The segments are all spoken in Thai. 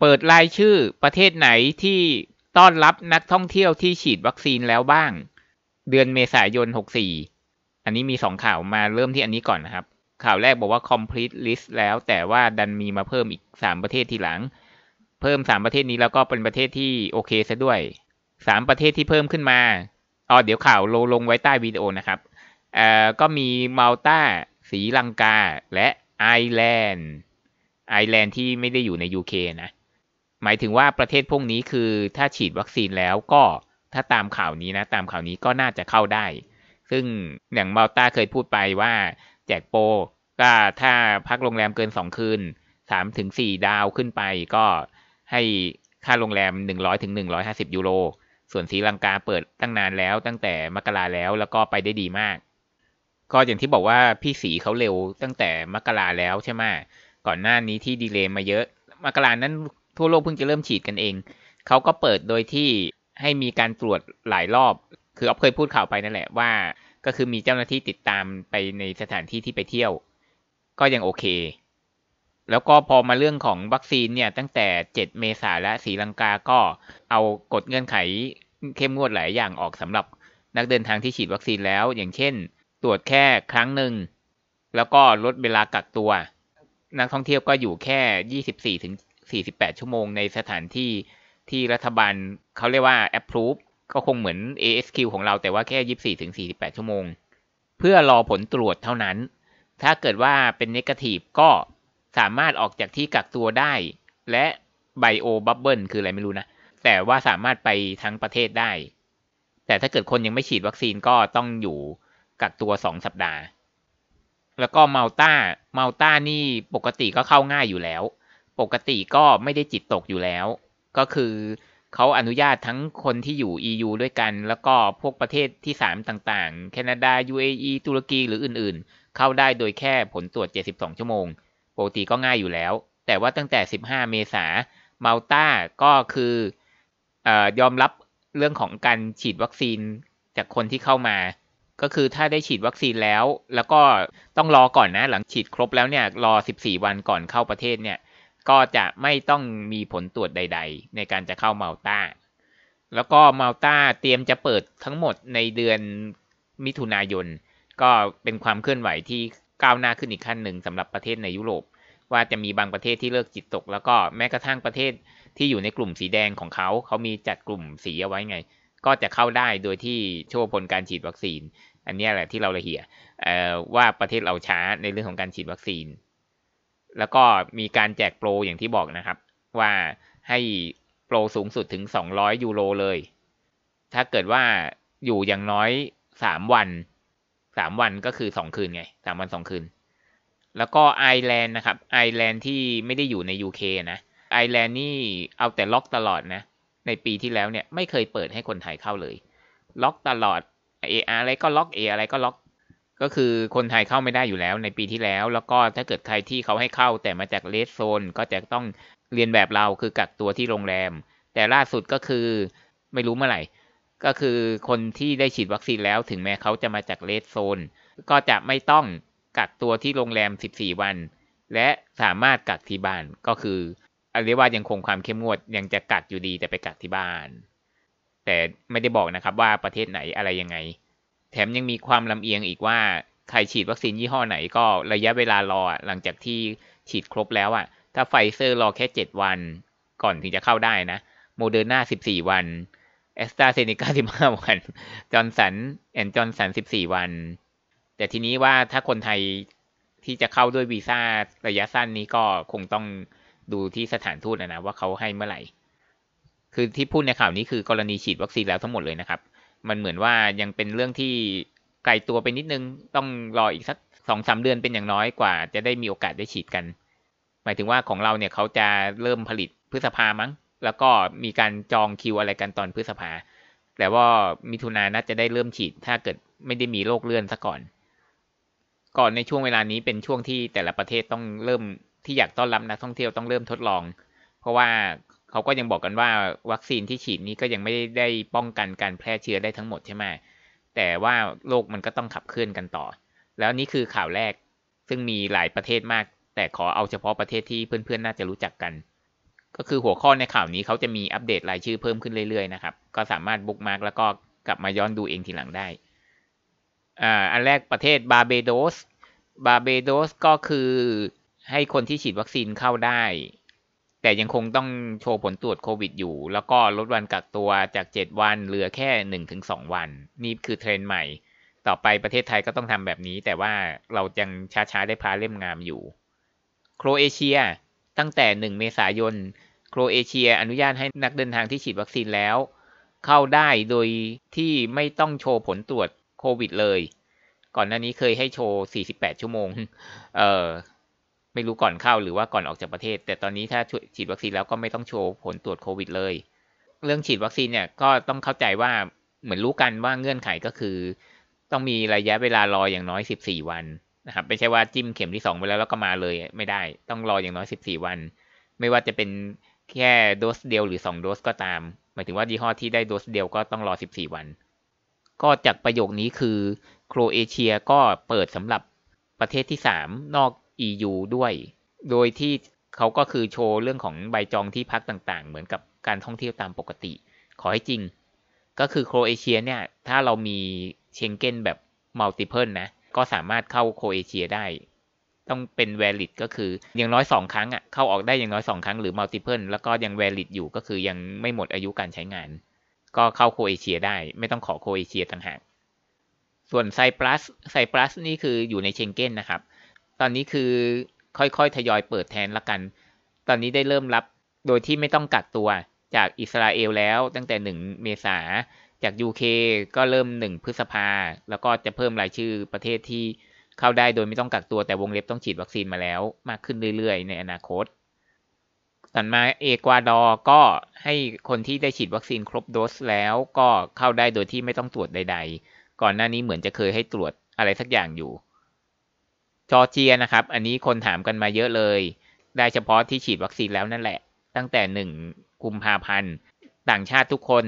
เปิดรายชื่อประเทศไหนที่ต้อนรับนักท่องเที่ยวที่ฉีดวัคซีนแล้วบ้าง เดือนเมษายน64อันนี้มีสองข่าวมาเริ่มที่อันนี้ก่อนนะครับ ข่าวแรกบอกว่า complete list แล้วแต่ว่าดันมีมาเพิ่มอีก3ประเทศทีหลัง เพิ่ม3ประเทศนี้แล้วก็เป็นประเทศที่โอเคซะด้วย3ประเทศที่เพิ่มขึ้นมาอ๋อเดี๋ยวข่าวลงลงไว้ใต้วิดีโอนะครับเอ่อก็มีมาลตาสีลังกา และไอร์แลนด์ ไอร์แลนด์ที่ไม่ได้อยู่ใน UK นะหมายถึงว่าประเทศพวกนี้คือถ้าฉีดวัคซีนแล้วก็ถ้าตามข่าวนี้นะตามข่าวนี้ก็น่าจะเข้าได้ ซึ่งอย่างมาลตาเคยพูดไปว่า แจกโปรก็ถ้าพักโรงแรมเกินสองคืนสามถึงสี่ดาวขึ้นไปก็ให้ค่าโรงแรมหนึ่งร้อยถึงหนึ่งร้อยห้าสิบยูโร ส่วนสีลังกาเปิดตั้งนานแล้วตั้งแต่มกราแล้วแล้วก็ไปได้ดีมาก ก็อย่างที่บอกว่าพี่สีเขาเร็วตั้งแต่มกราแล้วใช่ไหมก่อนหน้านี้ที่ดีเลย์มาเยอะมกรานั้นทั่วโลกเพิ่งจะเริ่มฉีดกันเอง เขาก็เปิดโดยที่ให้มีการตรวจหลายรอบ คืออ๊อฟเคยพูดข่าวไปนั่นแหละว่า ก็คือมีเจ้าหน้าที่ติดตามไปในสถานที่ที่ไปเที่ยว ก็ยังโอเค แล้วก็พอมาเรื่องของวัคซีนเนี่ยตั้งแต่ 7 เมษาและสีลังกาก็ เอากฎเงื่อนไขเข้มงวดหลายอย่างออกสำหรับ นักเดินทางที่ฉีดวัคซีนแล้ว อย่างเช่น ตรวจแค่ครั้งหนึ่ง แล้วก็ลดเวลากักตัว นักท่องเที่ยวก็อยู่แค่ 24 ถึง48 ชั่วโมงในสถานที่ที่รัฐบาลเขาเรียกว่า approve ก็คงเหมือน ASQ ของเราแต่ว่าแค่ 24ถึง48 ชั่วโมง เพื่อรอผลตรวจเท่านั้น ถ้าเกิดว่าเป็นเนกาทีฟก็สามารถออกจากที่กักตัวได้และไบโอบับเบิลคืออะไรไม่รู้นะ แต่ว่าสามารถไปทั้งประเทศได้ แต่ถ้าเกิดคนยังไม่ฉีดวัคซีนก็ต้องอยู่กักตัว 2 สัปดาห์ แล้วก็เมาต้าเมาต้านี่ปกติก็เข้าง่ายอยู่แล้วปกติก็ไม่ได้จิตตกอยู่แล้ว ก็คือเขาอนุญาตทั้งคนที่อยู่ EU ด้วยกัน แล้วก็พวกประเทศที่สามต่างๆ แคนาดา UAE ตุรกีหรืออื่นๆ เข้าได้โดยแค่ผลตรวจ 72 ชั่วโมง ปกติก็ง่ายอยู่แล้ว แต่ว่าตั้งแต่ 15 เมษามาลตาก็คืออยอมรับเรื่องของการฉีดวัคซีนจากคนที่เข้ามา ก็คือถ้าได้ฉีดวัคซีนแล้ว แล้วก็ต้องรอก่อนนะ หลังฉีดครบแล้วเนี่ยรอ 14 วันก่อนเข้าประเทศเนี่ยก็จะไม่ต้องมีผลตรวจใด ๆ ในการจะเข้าเมาต้า แล้วก็เมาต้าเตรียมจะเปิดทั้งหมดในเดือนมิถุนายน ก็เป็นความเคลื่อนไหวที่ก้าวหน้าขึ้นอีกขั้นหนึ่งสำหรับประเทศในยุโรป ว่าจะมีบางประเทศที่เลิกจิตตก แล้วก็แม้กระทั่งประเทศที่อยู่ในกลุ่มสีแดงของเขาเขามีจัดกลุ่มสีเอาไว้ไง ก็จะเข้าได้โดยที่โชว์ผลการฉีดวัคซีน อันนี้แหละที่เราละเหียว่าประเทศเราช้าในเรื่องของการฉีดวัคซีนแล้วก็มีการแจกโปรอย่างที่บอกนะครับ ว่าให้โปรสูงสุดถึง 200 ยูโรเลย ถ้าเกิดว่าอยู่อย่างน้อย 3 วัน 3 วันก็คือ 2 คืนไง 3 วัน 2 คืนแล้วก็ ไอแลนด์นะครับไอแลนด์ที่ไม่ได้อยู่ใน UK นะ ไอแลนด์นี่เอาแต่ล็อกตลอดนะ ในปีที่แล้วเนี่ยไม่เคยเปิดให้คนไทยเข้าเลย ล็อกตลอดเออะไรก็ล็อกเออะไรก็ล็อกก็คือคนไทยเข้าไม่ได้อยู่แล้วในปีที่แล้ว แล้วก็ถ้าเกิดใครที่เขาให้เข้าแต่มาจากเลสโซนก็จะต้องเรียนแบบเราคือกักตัวที่โรงแรม แต่ล่าสุดก็คือไม่รู้เมื่อไหร่ ก็คือคนที่ได้ฉีดวัคซีนแล้ว ถึงแม้เขาจะมาจากเลสโซน ก็จะไม่ต้องกักตัวที่โรงแรม 14 วันและสามารถกักที่บ้านก็คืออันเรียกว่ายังคงความเข้มงวดยังจะกักอยู่ดีแต่ไปกักที่บ้านแต่ไม่ได้บอกนะครับว่าประเทศไหนอะไรยังไงแถมยังมีความลำเอียงอีกว่า ใครฉีดวัคซีนยี่ห้อไหนก็ระยะเวลารอหลังจากที่ฉีดครบแล้วอะถ้าไฟเซอร์รอแค่เจ็ดวันก่อนถึงจะเข้าได้นะ โมเดอร์นาสสิบี่วันแอสตราเซเนกาสิบห้าวัน จอร์นสันแอนจอร์นสันสสิบี่วัน แต่ทีนี้ว่าถ้าคนไทยที่จะเข้าด้วยวีซ่าระยะสั้นนี้ก็คงต้องดูที่สถานทูตนะนะว่าเขาให้เมื่อไหร่ คือที่พูดในข่าวนี้คือ กรณีฉีดวัคซีนแล้วทั้งหมดเลยนะครับมันเหมือนว่ายังเป็นเรื่องที่ไกลตัวไปนิดนึง ต้องรออีกสักสองสาเดือนเป็นอย่างน้อยกว่า จะได้มีโอกาสได้ฉีดกัน หมายถึงว่าของเราเนี่ยเขาจะเริ่มผลิตพฤษภามั้ง แล้วก็มีการจองคิวอะไรกันตอนพฤษภา แต่ว่ามิถุนาน่าจะได้เริ่มฉีดถ้าเกิดไม่ได้มีโรคเลื่อนซะก่อน ก่อนในช่วงเวลานี้เป็นช่วงที่แต่ละประเทศต้องเริ่มที่อยากต้อนรับนักท่องเที่ยวต้องเริ่มทดลอง เพราะว่าเขาก็ยังบอกกันว่าวัคซีนที่ฉีดนี้ก็ยังไม่ได้ป้องกันการแพร่เชื้อได้ทั้งหมดใช่ไหมแต่ว่าโลกมันก็ต้องขับเคลื่อนกันต่อ แล้วนี่คือข่าวแรกซึ่งมีหลายประเทศมาก แต่ขอเอาเฉพาะประเทศที่เพื่อนๆน่าจะรู้จักกัน ก็คือหัวข้อในข่าวนี้เขาจะมีอัปเดตรายชื่อเพิ่มขึ้นเรื่อยๆนะครับก็สามารถบุ๊กมาร์กแล้วก็กลับมาย้อนดูเองทีหลังได้อ่าอันแรกประเทศบาเบโดสบาเบโดสก็คือให้คนที่ฉีดวัคซีนเข้าได้แต่ยังคงต้องโชว์ผลตรวจโควิดอยู่ แล้วก็ลดวันกักตัวจาก 7 วันเหลือแค่1งวัน นี่คือเทรนด์ใหม่ ต่อไปประเทศไทยก็ต้องทำแบบนี้ แต่ว่าเรายังช้าๆ ได้พาเล่มงามอยู่ โครเอเชียตั้งแต่ 1 เมษายนโครเอเชียอนุญาตให้นักเดินทางที่ฉีดวัคซีนแล้ว เข้าได้โดยที่ไม่ต้องโชว์ผลตรวจโควิดเลย ก่อนหน้านี้เคยให้โชว์48ชั่วโมง เออไม่รู้ก่อนเข้าหรือว่าก่อนออกจากประเทศ แต่ตอนนี้ถ้าฉีดวัคซีนแล้วก็ไม่ต้องโชว์ผลตรวจโควิดเลย เรื่องฉีดวัคซีนเนี่ยก็ต้องเข้าใจว่าเหมือนรู้กันว่าเงื่อนไขก็คือ ต้องมีระยะเวลารออย่างน้อย 14 วันนะครับไม่ใช่ว่าจิ้มเข็มที่2ไปแล้วแล้วก็มาเลย ไม่ได้ต้องรออย่างน้อย14 วัน ไม่ว่าจะเป็นแค่โดสเดียวหรือ2โดสก็ตามหมายถึงว่ายี่ห้อที่ได้โดสเดียวก็ต้องรอ 14 วันก็จากประโยคนี้คือโครเอเชียก็เปิดสำหรับประเทศที่3นอก EU ด้วย โดยที่เขาก็คือโชว์เรื่องของใบจองที่พักต่างๆ เหมือนกับการท่องเที่ยวตามปกติ ขอให้จริง ก็คือโครเอเชียเนี่ย ถ้าเรามีเชงเก้นแบบมัลติเพิลนะ ก็สามารถเข้าโครเอเชียได้ ต้องเป็นแวลิดก็คือ อย่างน้อย2ครั้งอ่ะ เข้าออกได้อย่างน้อย2ครั้ง หรือมัลติเพิลแล้วก็ยังแวลิดอยู่ ก็คือยังไม่หมดอายุการใช้งาน ก็เข้าโครเอเชียได้ ไม่ต้องขอโครเอเชียต่างหาก ส่วนไซปรัสไซปรัสนี่คืออยู่ในเชงเก้นนะครับตอนนี้คือค่อยๆทยอยเปิดแทนละกัน ตอนนี้ได้เริ่มรับโดยที่ไม่ต้องกักตัวจากอิสราเอลแล้วตั้งแต่1เมษา จาก UK ก็เริ่ม1พฤษภาแล้วก็จะเพิ่มรายชื่อประเทศที่เข้าได้โดยไม่ต้องกักตัวแต่วงเล็บต้องฉีดวัคซีนมาแล้วมากขึ้นเรื่อยๆ ในอนาคตต่อมาเอกวาดอร์ก็ให้คนที่ได้ฉีดวัคซีนครบโดสแล้วก็เข้าได้โดยที่ไม่ต้องตรวจใด ๆ ก่อนหน้านี้เหมือนจะเคยให้ตรวจอะไรสักอย่างอยู่จอเจียนะครับ อันนี้คนถามกันมาเยอะเลย ได้เฉพาะที่ฉีดวัคซีนแล้วนั่นแหละ ตั้งแต่หนึ่งกุมภาพันธ์ ต่างชาติทุกคน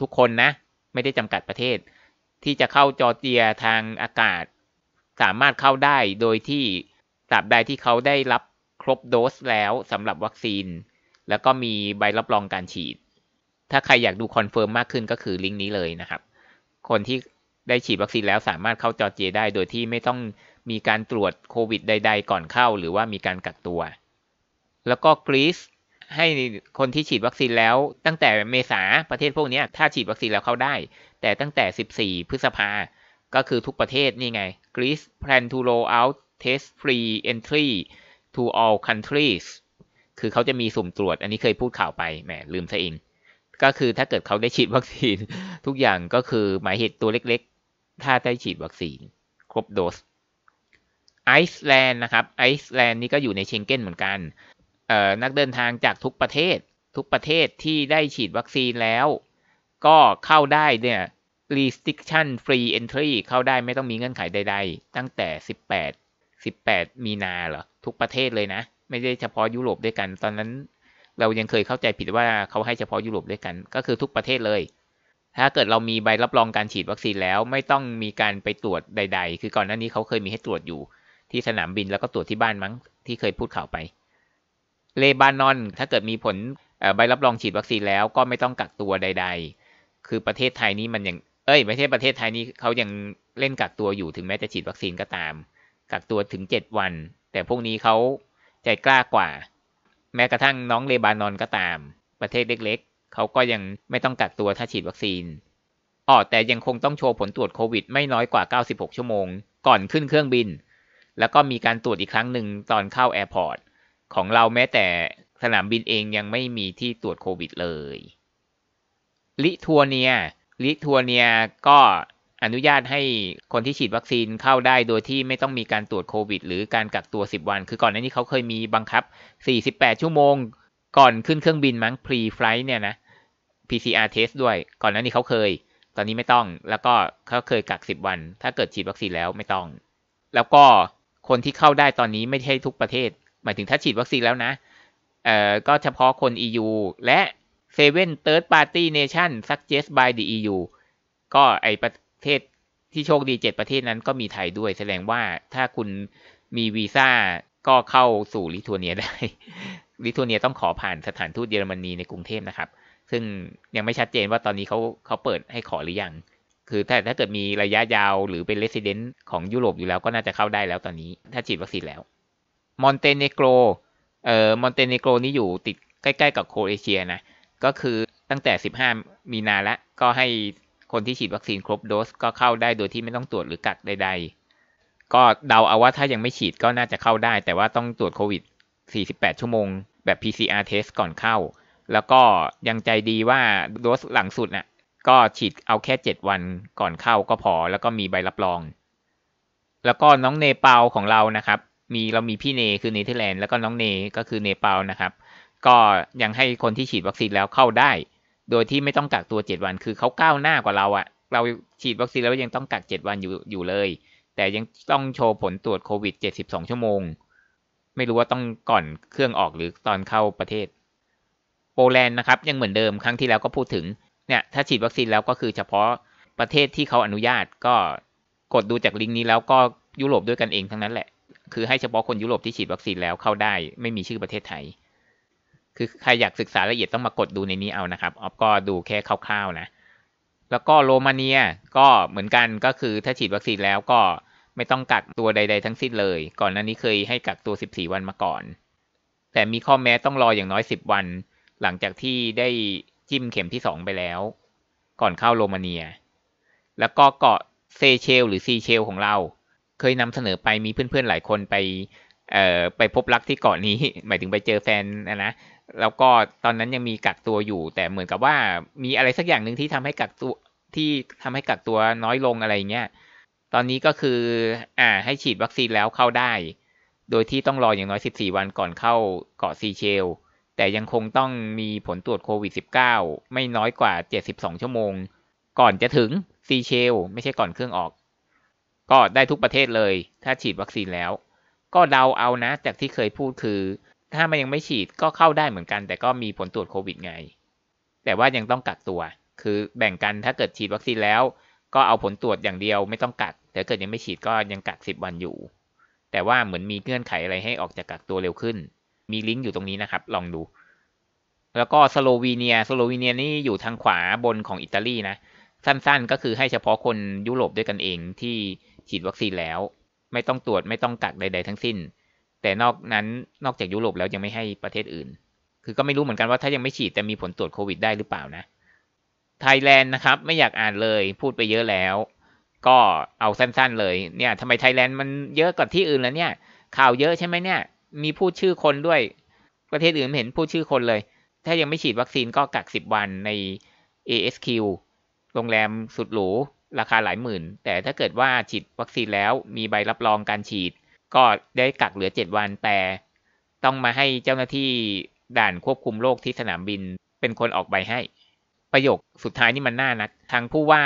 ทุกคนนะ ไม่ได้จำกัดประเทศ ที่จะเข้าจอเจียทางอากาศ สามารถเข้าได้โดยที่ตราบใดที่เขาได้รับครบโดสแล้วสำหรับวัคซีน แล้วก็มีใบรับรองการฉีด ถ้าใครอยากดูคอนเฟิร์มมากขึ้นก็คือลิงก์นี้เลยนะครับ คนที่ได้ฉีดวัคซีนแล้วสามารถเข้าจอเจียได้โดยที่ไม่ต้องมีการตรวจโควิดใดๆ ก่อนเข้าหรือว่ามีการกักตัว แล้วก็กรีซให้คนที่ฉีดวัคซีนแล้ว ตั้งแต่เมษาประเทศพวกนี้ ถ้าฉีดวัคซีนแล้วเข้าได้ แต่ตั้งแต่ 14 พฤษภา ก็คือทุกประเทศนี่ไงกรีซ plan to roll out test free entry to all countries คือเขาจะมีสุ่มตรวจ อันนี้เคยพูดข่าวไปแหมลืมซะเองก็คือถ้าเกิดเขาได้ฉีดวัคซีนทุกอย่างก็คือหมายเหตุตัวเล็กๆ ถ้าได้ฉีดวัคซีนครบโดสไอซ์แลนด์นะครับไอซ์แลนด์นี่ก็อยู่ในเชงเก้นเหมือนกันนักเดินทางจากทุกประเทศ ทุกประเทศที่ได้ฉีดวัคซีนแล้วก็เข้าได้เนี่ย restriction free entry เข้าได้ไม่ต้องมีเงื่อนไขใดๆ ตั้งแต่ 18 18มีนาเหรอทุกประเทศเลยนะ ไม่ได้เฉพาะยุโรปด้วยกัน ตอนนั้น เรายังเคยเข้าใจผิดว่าเขาให้เฉพาะยุโรปด้วยกัน ก็คือทุกประเทศเลย ถ้าเกิดเรามีใบรับรองการฉีดวัคซีนแล้ว ไม่ต้องมีการไปตรวจใด ๆ คือก่อนหน้านี้เขาเคยมีให้ตรวจอยู่ที่สนามบินแล้วก็ตรวจที่บ้านมั้งที่เคยพูดข่าวไป เลบานอน ถ้าเกิดมีผลใบรับรองฉีดวัคซีนแล้วก็ไม่ต้องกักตัวใดๆ คือประเทศไทยนี้มันยัง เอ้ยไม่ใช่ประเทศไทยนี้เขายังเล่นกักตัวอยู่ถึงแม้จะฉีดวัคซีนก็ตาม กักตัวถึงเจ็ดวัน แต่พวกนี้เขาใจกล้ากว่า แม้กระทั่งน้องเลบานอนก็ตาม ประเทศเล็กๆ เขาก็ยังไม่ต้องกักตัวถ้าฉีดวัคซีนอ๋อแต่ยังคงต้องโชว์ผลตรวจโควิดไม่น้อยกว่า 96 ชั่วโมง ก่อนขึ้นเครื่องบินแล้วก็มีการตรวจอีกครั้งหนึ่งตอนเข้าแอร์พอร์ต ของเราแม้แต่สนามบินเองยังไม่มีที่ตรวจโควิดเลยลิทัวเนียลิทัวเนียก็อนุญาตให้คนที่ฉีดวัคซีนเข้าได้โดยที่ไม่ต้องมีการตรวจโควิดหรือการกักตัว 10 วัน คือก่อนหน้านี้เขาเคยมีบังคับ 48 ชั่วโมง ก่อนขึ้นเครื่องบินมั้ง pre flight เนี่ยนะ PCR test ด้วยก่อนหน้านี้เขาเคย ตอนนี้ไม่ต้องแล้วก็เขาเคยกัก10วัน ถ้าเกิดฉีดวัคซีนแล้วไม่ต้อง แล้วก็คนที่เข้าได้ตอนนี้ไม่ใช่ทุกประเทศ หมายถึงถ้าฉีดวัคซีนแล้วนะเอ่อก็เฉพาะคน EU และ Seven Third Party Nation Suggest by the EU ก็ไอประเทศที่โชคดีเจ็ดประเทศนั้นก็มีไทยด้วย แสดงว่าถ้าคุณมีวีซ่า ก็เข้าสู่ลิทัวเนียได้ ลิทัวเนียต้องขอผ่านสถานทูตเยอรมนีในกรุงเทพนะครับ ซึ่งยังไม่ชัดเจนว่าตอนนี้เขาเขาเปิดให้ขอหรือยังคือถ้าถ้าเกิดมีระยะยาวหรือเป็นเลสซเดนต์ของยุโรปอยู่แล้วก็น่าจะเข้าได้แล้วตอนนี้ถ้าฉีดวัคซีนแล้วมอนเตเนโกรเอ่อมอนเตเนโกรนี่อยู่ติดใกล้ๆกับโครเอเชียนะ ก็คือตั้งแต่ 15 มีนาละ ก็ให้คนที่ฉีดวัคซีนครบโดสก็เข้าได้โดยที่ไม่ต้องตรวจหรือกักใด ๆ ก็เดาเอาว่าถ้ายังไม่ฉีดก็น่าจะเข้าได้ แต่ว่าต้องตรวจโควิด48ชั่วโมง แบบ PCR test ก่อนเข้า แล้วก็ยังใจดีว่าโดสหลังสุดนะ่ะก็ฉีดเอาแค่เจ็ดวันก่อนเข้าก็พอแล้วก็มีใบรับรอง แล้วก็น้องเนเปาของเรานะครับมีเรามีพี่เนคือเนเธอร์แลนด์แล้วก็น้องเนก็คือเนเปานะครับก็ยังให้คนที่ฉีดวัคซีนแล้วเข้าได้ โดยที่ไม่ต้องกักตัวเจ็ดวันคือเขาก้าวหน้ากว่าเราอะเราฉีดวัคซีนแล้วยังต้องกักเจ็ดวันอยู่อยู่เลยแต่ยังต้องโชว์ผลตรวจโควิดเจ็ดสิบสองชั่วโมง ไม่รู้ว่าต้องก่อนเครื่องออกหรือตอนเข้าประเทศโปแลนด์นะครับยังเหมือนเดิมครั้งที่แล้วก็พูดถึงเนี่ยถ้าฉีดวัคซีนแล้วก็คือเฉพาะประเทศที่เขาอนุญาต ก็กดดูจากลิงก์นี้แล้วก็ยุโรปด้วยกันเองทั้งนั้นแหละ คือให้เฉพาะคนยุโรปที่ฉีดวัคซีนแล้วเข้าได้ ไม่มีชื่อประเทศไทย คือใครอยากศึกษาละเอียดต้องมากดดูในนี้เอานะครับออฟก็ดูแค่คร่าวๆ นะ แล้วก็โรมาเนียก็เหมือนกันก็คือถ้าฉีดวัคซีนแล้วก็ไม่ต้องกักตัวใดๆทั้งสิ้นเลย ก่อนหน้านี้เคยให้กักตัว 14 วันมาก่อน แต่มีข้อแม้ต้องรออย่างน้อย 10 วัน หลังจากที่ได้จิ้มเข็มที่สองไปแล้ว ก่อนเข้าโรมาเนีย แล้วก็เกาะเซเชล หรือซีเชล ของเรา เคยนำเสนอไปมีเพื่อน ๆหลายคนไป เอ่อไปพบรักที่เกาะนี้ หมายถึงไปเจอแฟนนะนะแล้วก็ตอนนั้นยังมีกักตัวอยู่ แต่เหมือนกับว่ามีอะไรสักอย่างหนึ่งที่ทำให้กักตัวที่ทำให้กักตัวน้อยลงอะไรเงี้ยตอนนี้ก็คือ อ่าให้ฉีดวัคซีนแล้วเข้าได้ โดยที่ต้องรออย่างน้อย14วันก่อนเข้าเกาะซีเชลแต่ยังคงต้องมีผลตรวจโควิด -19 ไม่น้อยกว่า 72 ชั่วโมง ก่อนจะถึงซีเชล ไม่ใช่ก่อนเครื่องออก ก็ได้ทุกประเทศเลย ถ้าฉีดวัคซีนแล้ว ก็เดาเอานะจากที่เคยพูดคือ ถ้ามันยังไม่ฉีดก็เข้าได้เหมือนกัน แต่ก็มีผลตรวจโควิดไง แต่ว่ายังต้องกักตัว คือแบ่งกันถ้าเกิดฉีดวัคซีนแล้ว ก็เอาผลตรวจอย่างเดียวไม่ต้องกักแต่เกิดยังไม่ฉีดก็ยังกัก10วันอยู่แต่ว่าเหมือนมีเงื่อนไขอะไรให้ออกจากกักตัวเร็วขึ้นมีลิงก์อยู่ตรงนี้นะครับ ลองดู แล้วก็สโลวีเนีย สโลวีเนียนี่อยู่ทางขวาบนของอิตาลีนะสั้นๆ ก็คือให้เฉพาะคนยุโรปด้วยกันเองที่ฉีดวัคซีนแล้ว ไม่ต้องตรวจไม่ต้องกักใด ๆ ทั้งสิ้น แต่นอกนั้นนอกจากยุโรปแล้วยังไม่ให้ประเทศอื่น คือก็ไม่รู้เหมือนกันว่าถ้ายังไม่ฉีดแต่มีผลตรวจโควิด ได้หรือเปล่านะไทยแลนด์นะครับไม่อยากอ่านเลยพูดไปเยอะแล้วก็เอาสั้นๆ เลยเนี่ยทำไมไทยแลนด์มันเยอะกว่าที่อื่นแล้วเนี่ยข่าวเยอะใช่ไหมเนี่ยมีพูดชื่อคนด้วย ประเทศอื่นไม่เห็นพูดชื่อคนเลย ถ้ายังไม่ฉีดวัคซีนก็กักสิบวันใน ASQ โรงแรมสุดหรูราคาหลายหมื่น แต่ถ้าเกิดว่าฉีดวัคซีนแล้ว มีใบรับรองการฉีด ก็ได้กักเหลือเจ็ดวันแต่ ต้องมาให้เจ้าหน้าที่ด่านควบคุมโรคที่สนามบินเป็นคนออกใบให้ ประโยคสุดท้ายนี่มันน่านักทางผู้ว่า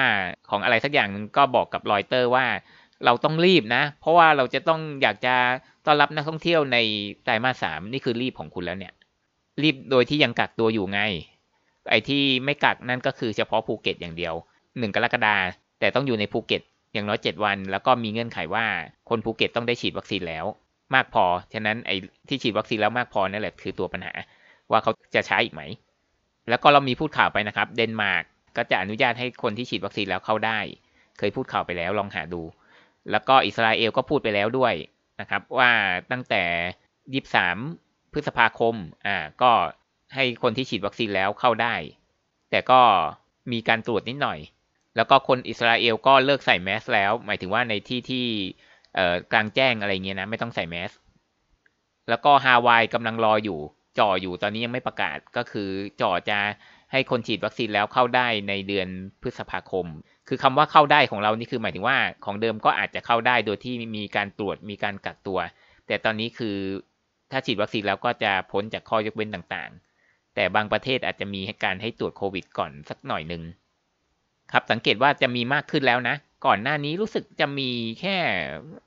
ของอะไรสักอย่างนึงก็บอกกับรอยเตอร์ว่าเราต้องรีบนะ เพราะว่าเราจะต้องอยากจะต้อนรับนักท่องเที่ยวในไตรมาสสาม นี่คือรีบของคุณแล้วเนี่ย รีบโดยที่ยังกักตัวอยู่ไงไอ้ที่ไม่กักนั่นก็คือเฉพาะภูเก็ตอย่างเดียวหนึ่งกรกฎาแต่ต้องอยู่ในภูเก็ตอย่างน้อยเจ็ดวัน แล้วก็มีเงื่อนไขว่า คนภูเก็ตต้องได้ฉีดวัคซีนแล้ว มากพอฉะนั้นไอ้ที่ฉีดวัคซีนแล้วมากพอนั่นแหละคือตัวปัญหา ว่าเขาจะใช้อีกไหม แล้วก็เรามีพูดข่าวไปนะครับ เดนมาร์กก็จะอนุญาตให้คนที่ฉีดวัคซีนแล้วเข้าได้ เคยพูดข่าวไปแล้ว ลองหาดูแล้วก็อิสราเอลก็พูดไปแล้วด้วยนะครับ ว่าตั้งแต่ยีสามพฤษภาคมอ่าก็ให้คนที่ฉีดวัคซีนแล้วเข้าได้ แต่ก็มีการตรวจนิดหน่อย แล้วก็คนอิสราเอลก็เลิกใส่แมส แล้ว หมายถึงว่าในที่ที่กลางแจ้งอะไรเงี้ยนะไม่ต้องใส่แมสแล้วก็ฮาวายกำลังรออยู่จ่ออยู่ตอนนี้ยังไม่ประกาศก็คือจ่อจะให้คนฉีดวัคซีนแล้วเข้าได้ในเดือนพฤษภาคมคือคำว่าเข้าได้ของเรานี่คือหมายถึงว่า ของเดิมก็อาจจะเข้าได้โดยที่มีการตรวจมีการกักตัว แต่ตอนนี้คือถ้าฉีดวัคซีนแล้วก็จะพ้นจากข้อยกเว้นต่างๆแต่บางประเทศอาจจะมีการให้ตรวจโควิดก่อนสักหน่อยหนึ่งครับสังเกตว่าจะมีมากขึ้นแล้วนะ ก่อนหน้านี้รู้สึกจะมีแค่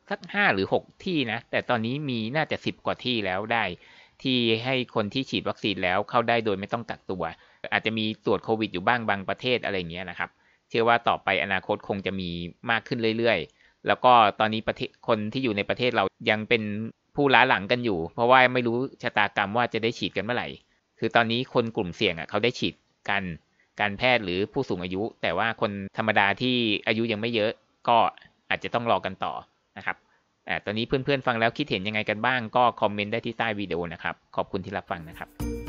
สักห้าหรือหกที่นะ แต่ตอนนี้มีน่าจะสิบกว่าที่แล้วได้ ที่ให้คนที่ฉีดวัคซีนแล้วเข้าได้โดยไม่ต้องกักตัวอาจจะมีตรวจโควิดอยู่บ้างบางประเทศอะไรเงี้ยนะครับเชื่อว่าต่อไปอนาคตคงจะมีมากขึ้นเรื่อยๆ แล้วก็ตอนนี้ประเทศคนที่อยู่ในประเทศเรายังเป็นผู้ล้าหลังกันอยู่ เพราะว่าไม่รู้ชะตากรรมว่าจะได้ฉีดกันเมื่อไหร่ คือตอนนี้คนกลุ่มเสี่ยงอ่ะเขาได้ฉีดกันการแพทย์หรือผู้สูงอายุ แต่ว่าคนธรรมดาที่อายุยังไม่เยอะก็อาจจะต้องรอกันต่อนะครับต่ตอนนี้เพื่อนๆฟังแล้วคิดเห็นยังไงกันบ้าง ก็คอมเมนต์ได้ที่ใต้วิดีโอนะครับ ขอบคุณที่รับฟังนะครับ